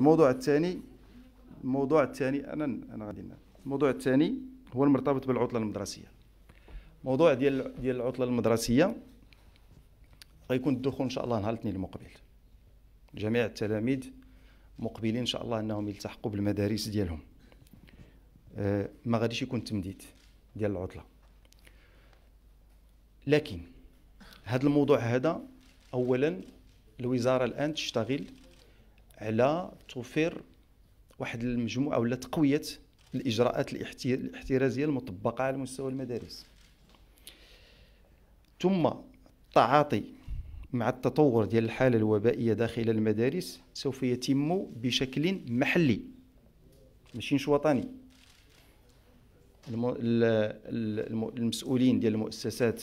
الموضوع الثاني الموضوع الثاني انا انا غادي الموضوع الثاني هو المرتبط بالعطله المدرسيه موضوع ديال ديال العطله المدرسيه غيكون الدخول ان شاء الله نهار الاثنين المقبل جميع التلاميذ مقبلين ان شاء الله انهم يلتحقوا بالمدارس ديالهم آه، ما غاديش يكون تمديد ديال العطله لكن هذا الموضوع هذا اولا الوزاره الان تشتغل على توفير واحد المجموعه ولا تقويه الاجراءات الاحترازيه المطبقه على مستوى المدارس ثم التعاطي مع التطور ديال الحاله الوبائيه داخل المدارس سوف يتم بشكل محلي ماشي مش وطني المسؤولين ديال المؤسسات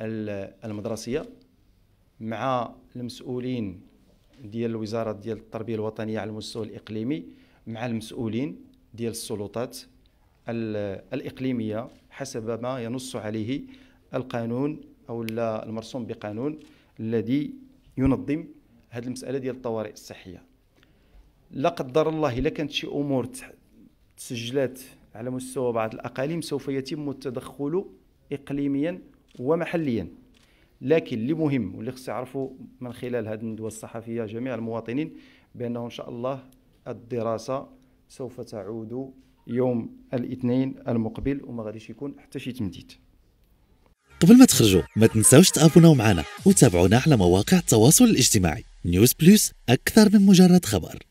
المدرسيه مع المسؤولين ديال الوزاره ديال التربيه الوطنيه على المستوى الاقليمي مع المسؤولين ديال السلطات الاقليميه حسب ما ينص عليه القانون او المرسوم بقانون الذي ينظم هذه المساله ديال الطوارئ الصحيه لا قدر الله الا كانت شي امور تسجلات على مستوى بعض الاقاليم سوف يتم التدخل اقليميا ومحليا لكن اللي مهم واللي خص يعرفوا من خلال هذه الندوه الصحفيه جميع المواطنين بانه ان شاء الله الدراسه سوف تعود يوم الاثنين المقبل وما غاديش يكون حتى شي تمديد قبل ما تخرجوا ما تنساوش تابوناو معنا وتابعونا على مواقع التواصل الاجتماعي نيوز بلس اكثر من مجرد خبر